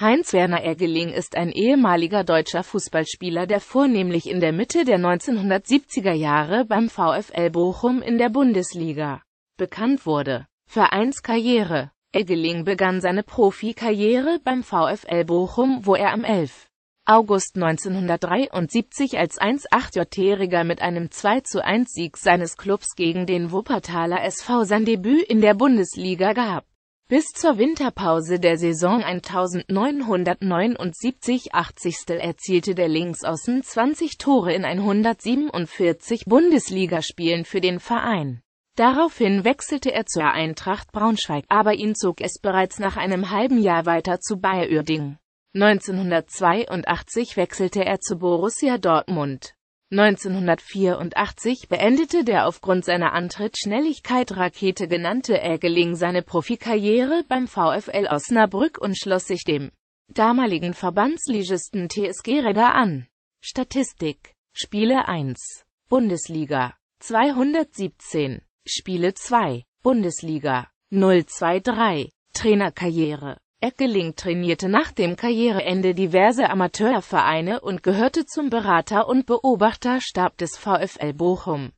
Heinz-Werner Eggeling ist ein ehemaliger deutscher Fußballspieler, der vornehmlich in der Mitte der 1970er Jahre beim VfL Bochum in der Bundesliga bekannt wurde. Vereinskarriere Eggeling begann seine Profikarriere beim VfL Bochum, wo er am 11. August 1973 als 1 1,8-Jähriger mit einem 2 1 sieg seines Clubs gegen den Wuppertaler SV sein Debüt in der Bundesliga gab. Bis zur Winterpause der Saison 1979-80 erzielte der Linksaußen 20 Tore in 147 Bundesligaspielen für den Verein. Daraufhin wechselte er zur Eintracht Braunschweig, aber ihn zog es bereits nach einem halben Jahr weiter zu Bayer Uerding. 1982 wechselte er zu Borussia Dortmund. 1984 beendete der aufgrund seiner Antrittsschnelligkeit Rakete genannte Ägeling seine Profikarriere beim VfL Osnabrück und schloss sich dem damaligen Verbandsligisten TSG Reda an. Statistik Spiele 1 Bundesliga 217 Spiele 2 Bundesliga 023 Trainerkarriere Eckeling trainierte nach dem Karriereende diverse Amateurvereine und gehörte zum Berater- und Beobachterstab des VfL Bochum.